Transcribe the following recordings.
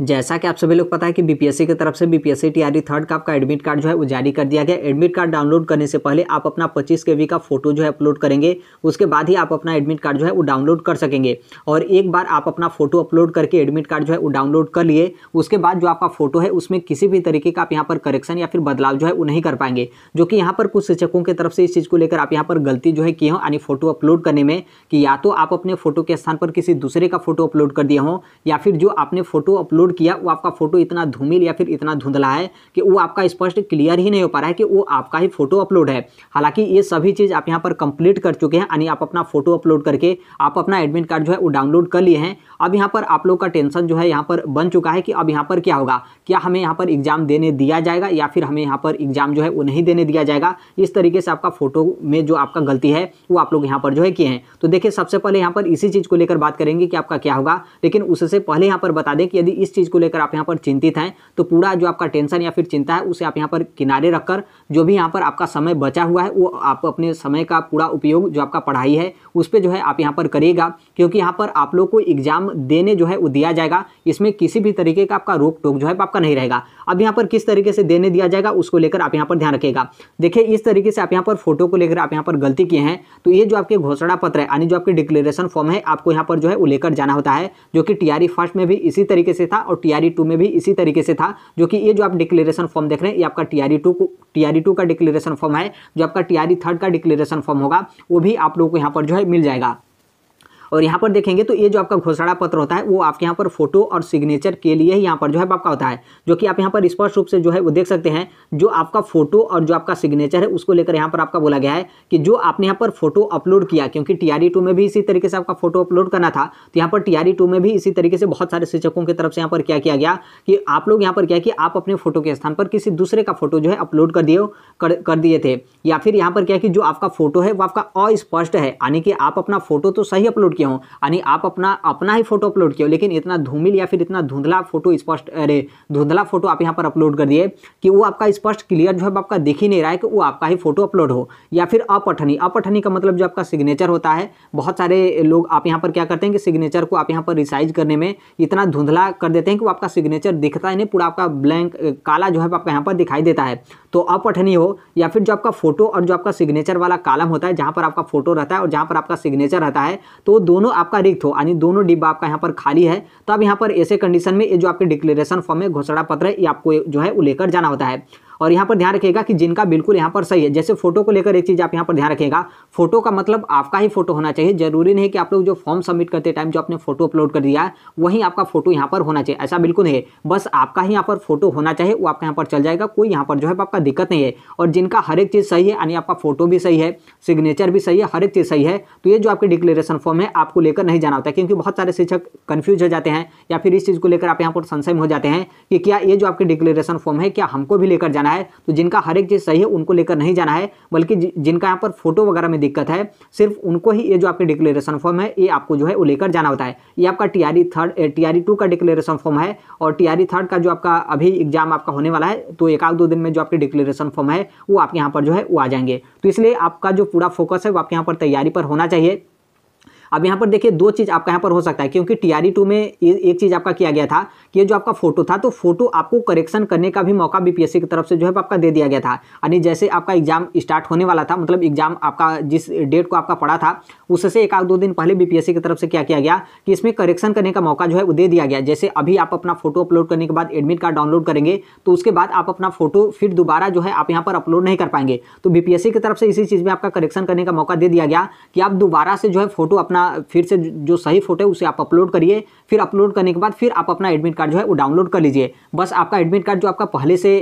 जैसा कि आप सभी लोग पता है कि बीपीएससी की तरफ से बीपीएससी टीआरडी थर्ड का आपका एडमिट कार्ड जो है वो जारी कर दिया गया एडमिट कार्ड डाउनलोड करने से पहले आप अपना 25 के का फोटो जो है अपलोड करेंगे उसके बाद ही आप अपना एडमिट कार्ड जो है वो डाउनलोड कर सकेंगे और एक बार आप अपना फोटो अपलोड करके एडमिट कार्ड जो है वो डाउनलोड कर लिए उसके बाद जो आपका फोटो है उसमें किसी भी तरीके का आप यहाँ पर करेक्शन या फिर बदलाव जो है वो नहीं कर पाएंगे जो कि यहाँ पर कुछ शिक्षकों की तरफ से इस चीज़ को लेकर आप यहाँ पर गलती जो है की हों यानी फोटो अपलोड करने में कि या तो आप अपने फोटो के स्थान पर किसी दूसरे का फोटो अपलोड कर दिया हों या फिर जो आपने फोटो अपलोड अपलोड किया वो आपका फोटो इतना धूमिल या फिर इतना धुंधला है कि वो आपका स्पष्ट क्लियर ही नहीं हो पा रहा है कि वो आपका ही फोटो अपलोड है हालांकि ये सभी चीज़ आप यहाँ पर कंप्लीट कर चुके हैं यानी आप अपना फोटो अपलोड करके आप अपना एडमिट कार्ड जो है वो डाउनलोड कर लिए हैं अब यहाँ पर आप लोग का टेंशन जो है यहाँ पर बन चुका है कि अब यहाँ पर क्या होगा क्या हमें यहाँ पर एग्ज़ाम देने दिया जाएगा या फिर हमें यहाँ पर एग्ज़ाम जो है वो नहीं देने दिया जाएगा इस तरीके से आपका फोटो में जो आपका गलती है वो आप लोग यहाँ पर जो है किए हैं तो देखिए सबसे पहले यहाँ पर इसी चीज़ को लेकर बात करेंगे कि आपका क्या होगा लेकिन उससे पहले यहाँ पर बता दें कि यदि इस चीज़ को लेकर आप यहाँ पर चिंतित हैं तो पूरा जो आपका टेंशन या फिर चिंता है उसे आप यहाँ पर किनारे रखकर जो भी यहाँ पर आपका समय बचा हुआ है वो आप अपने समय का पूरा उपयोग जो आपका पढ़ाई है उस पर जो है आप यहाँ पर करिएगा क्योंकि यहाँ पर आप लोग को एग्जाम देने जो है वो दिया जाएगा इसमें किसी भी तरीके का आपका रोक टोक जो है आपका नहीं रहेगा अब यहाँ पर किस तरीके से देने दिया जाएगा उसको लेकर आप यहाँ पर ध्यान रखिएगा देखिए इस तरीके से आप यहाँ पर फोटो को लेकर आप यहाँ पर गलती किए हैं तो ये जो आपके घोषणा पत्र है यानी जो आपके डिक्लेरेशन फॉर्म है आपको यहाँ पर जो है वो लेकर जाना होता है जो कि टीआरई फर्स्ट में भी इसी तरीके से था और टी टू e में भी इसी तरीके से था जो कि ये जो आप डिक्लेरेशन फॉर्म देख रहे हैं ये आपका टी टू e को टी टू e का डिक्लेरेशन फॉर्म है जो आपका टी थर्ड का डिक्लेरेशन फॉर्म होगा वो भी आप लोगों को यहाँ पर जो है मिल जाएगा और यहाँ पर देखेंगे तो ये जो आपका घोषणा पत्र होता है वो आपके यहाँ पर फोटो और सिग्नेचर के लिए ही यहाँ पर जो है आपका होता है जो कि आप यहाँ पर स्पष्ट रूप से जो है वो देख सकते हैं जो आपका फोटो और जो आपका सिग्नेचर है उसको लेकर यहाँ पर आपका बोला गया है कि जो आपने यहाँ पर फोटो अपलोड किया क्योंकि टी में भी इसी तरीके से आपका फोटो अपलोड करना था तो यहाँ पर टी में भी इसी तरीके से बहुत सारे शिक्षकों की तरफ से यहाँ पर क्या किया गया कि आप लोग यहाँ पर क्या कि आप अपने फोटो के स्थान पर किसी दूसरे का फोटो जो है अपलोड कर दिए कर, कर दिए थे या फिर यहाँ पर क्या कि जो आपका फोटो है वो आपका अस्पष्ट है यानी कि आप अपना फोटो तो सही अपलोड किए हों यानी आप अपना अपना ही फोटो अपलोड किया हो लेकिन इतना धूमिल या फिर इतना धुंधला फोटो स्पष्ट अरे धुंधला फोटो आप यहाँ पर अपलोड कर दिए कि वो आपका स्पष्ट क्लियर जो है आपका दिख ही नहीं रहा है कि वो आपका ही फोटो अपलोड हो या फिर अपठनी अपठनी का मतलब जो आपका सिग्नेचर होता है बहुत सारे लोग आप यहाँ पर क्या करते हैं कि सिग्नेचर को आप यहाँ पर रिसाइज करने में इतना धुंधला कर देते हैं कि वो आपका सिग्नेचर दिखता ही नहीं पूरा आपका ब्लैंक काला जो है आपका यहाँ पर दिखाई देता है तो अपठनी हो या फिर जो आपका फोटो और जो आपका सिग्नेचर वाला कालम होता है जहाँ पर आपका फोटो रहता है और जहाँ पर आपका सिग्नेचर रहता है तो दोनों आपका रिक्त हो यानी दोनों डिब्बा आपका यहाँ पर खाली है तो अब यहाँ पर ऐसे कंडीशन में जो आपके डिक्लेरेशन फॉर्म में घोषणा पत्र ये आपको जो है वो लेकर जाना होता है और यहाँ पर ध्यान रखिएगा कि जिनका बिल्कुल यहाँ पर सही है जैसे फोटो को लेकर एक चीज़ आप यहाँ पर ध्यान रखिएगा फोटो का मतलब आपका ही फोटो होना चाहिए जरूरी नहीं कि आप लोग जो फॉर्म सबमिट करते टाइम जो आपने फोटो अपलोड कर दिया है वही आपका फोटो यहाँ पर होना चाहिए ऐसा बिल्कुल नहीं है बस आपका ही यहाँ पर फोटो होना चाहिए वो आपका यहाँ पर चल जाएगा कोई यहाँ पर जो है आपका दिक्कत नहीं है और जिनका हर एक चीज़ सही है यानी आपका फोटो भी सही है सिग्नेचर भी सही है हर एक चीज़ सही है तो ये जो आपके डिक्लेरेशन फॉर्म है आपको लेकर नहीं जाना होता है क्योंकि बहुत सारे शिक्षक कन्फ्यूज हो जाते हैं या फिर इस चीज़ को लेकर आप यहाँ पर संशय हो जाते हैं कि क्या ये जो आपके डिक्लेरेशन फॉर्म है क्या हमको भी लेकर जाना जाना है तो जिनका हर एक चीज़ सही है उनको लेकर नहीं जाना है बल्कि जिनका यहाँ पर फोटो वगैरह में दिक्कत है सिर्फ उनको ही ये जो आपके डिक्लेरेशन फॉर्म है ये आपको जो है वो लेकर जाना होता है ये आपका T R third T R का डिक्लेरेशन फॉर्म है और टी आर थर्ड का जो आपका अभी एग्जाम आपका होने वाला है तो एक आध दो दिन में जो आपके डिक्लेरेशन फॉर्म है वो आपके यहाँ पर जो है वो आ जाएंगे तो इसलिए आपका जो पूरा फोकस है वो आपके यहाँ पर तैयारी पर होना चाहिए अब यहाँ पर देखिए दो चीज़ आपका यहाँ पर हो सकता है क्योंकि टी आर टू में एक चीज़ आपका किया गया था कि ये जो आपका फोटो था तो फोटो आपको करेक्शन करने का भी मौका बीपीएससी की तरफ से जो है आपका दे दिया गया था यानी जैसे आपका एग्जाम स्टार्ट होने वाला था मतलब एग्जाम आपका जिस डेट को आपका पड़ा था उससे एक आध दो दिन पहले बीपीएससी की तरफ से क्या किया गया कि इसमें करेक्शन करने का मौका जो है वो दे दिया गया जैसे अभी आप अपना फोटो अपलोड करने के बाद एडमिट कार्ड डाउनलोड करेंगे तो उसके बाद आप अपना फोटो फिर दोबारा जो है आप यहाँ पर अपलोड नहीं कर पाएंगे तो बीपीएससी की तरफ से इसी चीज़ में आपका करेक्शन करने का मौका दे दिया गया कि आप दोबारा से जो है फोटो अपना फिर से जो सही फोटो है उसे आप अपलोड करिए फिर अपलोड करने के बाद फिर आप अपना एडमिट कार्ड जो है वो डाउनलोड कर लीजिए बस आपका एडमिट कार्ड जो आपका पहले से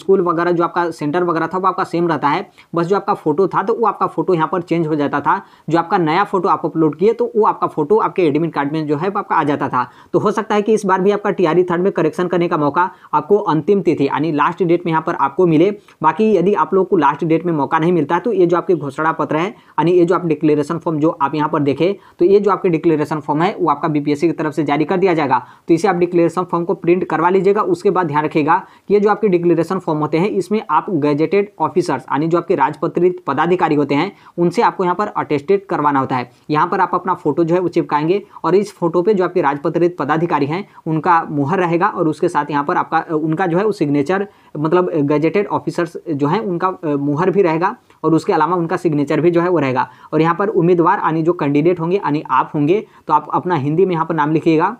स्कूल वगैरह जो आपका सेंटर वगैरह था वो आपका सेम रहता है बस जो आपका फोटो था तो वो आपका फोटो यहाँ पर चेंज हो जाता था जो आपका नया फोटो आप अपलोड किए तो वो आपका फोटो आपके एडमिट कार्ड में जो है आपका आ जाता था तो हो सकता है कि इस बार भी आपका टीआरई थर्ड में करेक्शन करने का मौका आपको अंतिम तिथि यानी लास्ट डेट में यहाँ पर आपको मिले बाकी यदि आप लोग को लास्ट डेट में मौका नहीं मिलता तो ये जो आपके घोषणा पत्र है यानी ये जो आप डिक्लेरेशन फॉर्म जो आप यहाँ पर देखे तो ये जो आपके डिक्लेरेशन फॉर्म है वो आपका बीपीएससी की तरफ से जारी कर दिया जाएगा तो इसे आप डिक्लेरेशन डिक्लेरेशन फॉर्म को प्रिंट करवा लीजिएगा उसके बाद ध्यान रखिएगा कि ये जो आपके डिक्लेरेशन फॉर्म होते हैं इसमें आप गजेटेड ऑफिसर्स यानी जो आपके राजपत्रित पदाधिकारी होते हैं उनसे आपको यहाँ पर अटेस्टेड करवाना होता है यहाँ पर आप अपना फोटो जो है वो चिपकाएंगे और इस फोटो पर जो आपके राजपत्रित पदाधिकारी हैं उनका मुहर रहेगा और उसके साथ यहाँ पर आपका उनका जो है वो सिग्नेचर मतलब गजेटेड ऑफिसर्स जो हैं उनका मुहर भी रहेगा और उसके अलावा उनका सिग्नेचर भी जो है वो रहेगा और यहाँ पर उम्मीदवार यानी जो कैंडिडेट होंगे यानी आप होंगे तो आप अपना हिंदी में यहाँ पर नाम लिखिएगा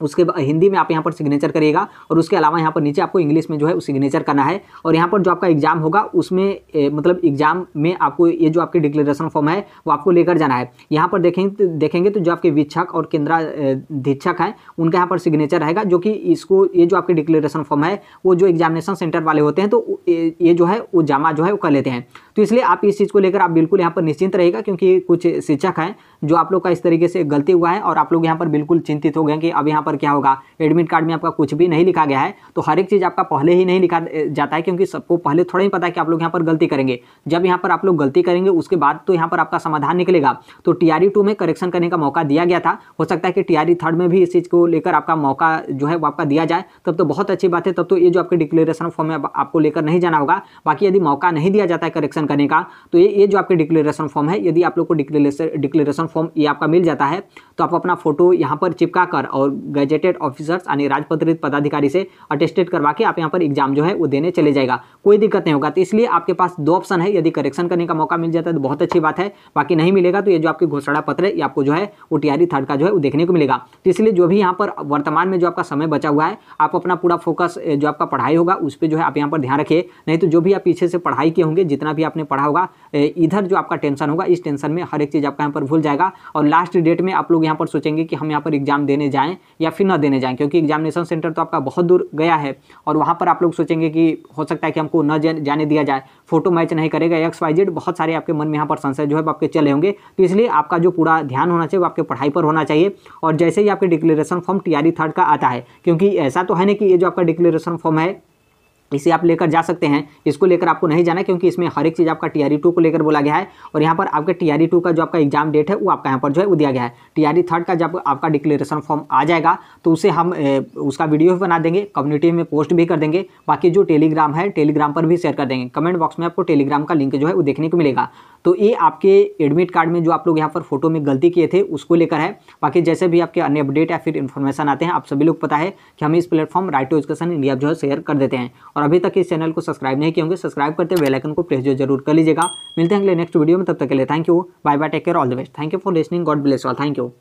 उसके हिंदी में आप यहाँ पर सिग्नेचर करिएगा और उसके अलावा यहाँ पर नीचे आपको इंग्लिश में जो है सिग्नेचर करना है और यहाँ पर जो आपका एग्जाम होगा उसमें ए, मतलब एग्जाम में आपको ये जो आपके डिक्लेरेशन फॉर्म है वो आपको लेकर जाना है यहाँ पर देखेंगे देखेंगे तो जो आपके विच्छक और केंद्राधीक्षक हैं उनका यहाँ पर सिग्नेचर रहेगा जो कि इसको ये जो आपके डिक्लेरेशन फॉर्म है वो जो एग्जामिनेशन सेंटर वाले होते हैं तो ये जो है वो जमा जो है वो कर लेते हैं तो इसलिए आप इस चीज़ को लेकर आप बिल्कुल यहाँ पर निश्चिंत रहेगा क्योंकि कुछ शिक्षक हैं जो आप लोग का इस तरीके से गलती हुआ है और आप लोग यहाँ पर बिल्कुल चिंतित हो गए कि अब यहाँ यहाँ पर क्या होगा एडमिट कार्ड में आपका कुछ भी नहीं लिखा गया है तो हर एक चीज़ आपका पहले ही नहीं लिखा जाता है क्योंकि सबको पहले थोड़ा ही पता है कि आप लोग यहाँ पर गलती करेंगे जब यहाँ पर आप लोग गलती करेंगे उसके बाद तो यहाँ पर आपका समाधान निकलेगा तो टी टू e में करेक्शन करने का मौका दिया गया था हो सकता है कि टी थर्ड e में भी इस चीज़ को लेकर आपका मौका जो है वो आपका दिया जाए तब तो बहुत अच्छी बात है तब तो ये जो आपके डिक्लेरेशन फॉर्म में आपको लेकर नहीं जाना होगा बाकी यदि मौका नहीं दिया जाता है करेक्शन करने का तो ये ये जो आपके डिक्लेरेशन फॉर्म है यदि आप लोग को डिक्लेरेशन डिक्लेरेशन फॉर्म ये आपका मिल जाता है तो आप अपना फोटो यहाँ पर चिपका कर और गजेटेड ऑफिसर्स यानी राजपत्रित पदाधिकारी से अटेस्टेड करवा के आप यहाँ पर एग्जाम जो है वो देने चले जाएगा कोई दिक्कत नहीं होगा तो इसलिए आपके पास दो ऑप्शन है यदि करेक्शन करने का मौका मिल जाता है तो बहुत अच्छी बात है बाकी नहीं मिलेगा तो ये जो आपकी घोषणा पत्र है ये आपको जो है वो टी थर्ड का जो है वो देखने को मिलेगा तो इसलिए जो भी यहाँ पर वर्तमान में जो आपका समय बचा हुआ है आप अपना पूरा फोकस जो आपका पढ़ाई होगा उस पर जो है आप यहाँ पर ध्यान रखिए नहीं तो जो भी आप पीछे से पढ़ाई किए होंगे जितना भी आपने पढ़ा होगा इधर जो आपका टेंशन होगा इस टेंशन में हर एक चीज़ आपका यहाँ पर भूल जाएगा और लास्ट डेट में आप लोग यहाँ पर सोचेंगे कि हम यहाँ पर एग्जाम देने जाएँ या फिर ना देने जाएं क्योंकि एग्जामिनेशन सेंटर तो आपका बहुत दूर गया है और वहाँ पर आप लोग सोचेंगे कि हो सकता है कि हमको न जाने दिया जाए फोटो मैच नहीं करेगा एक्स वाई जेड बहुत सारे आपके मन में यहाँ पर संशय जो है आपके चले होंगे तो इसलिए आपका जो पूरा ध्यान होना चाहिए वो आपके पढ़ाई पर होना चाहिए और जैसे ही आपके डिक्लेरेशन फॉर्म टी थर्ड का आता है क्योंकि ऐसा तो है ना कि ये जो आपका डिक्लेरेशन फॉर्म है इसे आप लेकर जा सकते हैं इसको लेकर आपको नहीं जाना क्योंकि इसमें हर एक चीज़ आपका टी आर टू को लेकर बोला गया है और यहाँ पर आपके टी आर टू का जो आपका एग्जाम डेट है वो आपका यहाँ पर जो है वो दिया गया है टी आर थर्ड का जब आपका डिक्लेरेशन फॉर्म आ जाएगा तो उसे हम ए, उसका वीडियो भी बना देंगे कम्युनिटी में पोस्ट भी कर देंगे बाकी जो टेलीग्राम है टेलीग्राम पर भी शेयर कर देंगे कमेंट बॉक्स में आपको टेलीग्राम का लिंक जो है वो देखने को मिलेगा तो ये आपके एडमिट कार्ड में जो आप लोग यहाँ पर फोटो में गलती किए थे उसको लेकर है बाकी जैसे भी आपके अन्य अपडेट या फिर इन्फॉर्मेशन आते हैं आप सभी लोग पता है कि हम इस platform right to education India जो है शेयर कर देते हैं और और अभी तक इस चैनल को सब्सक्राइब नहीं किए होंगे सब्सक्राइब करते हुए बेलाइकन को प्रेस जो जरूर कर लीजिएगा मिलते हैं अगले नेक्स्ट वीडियो में तब तक के लिए thank you bye bye take care all the best thank you for listening God bless all thank you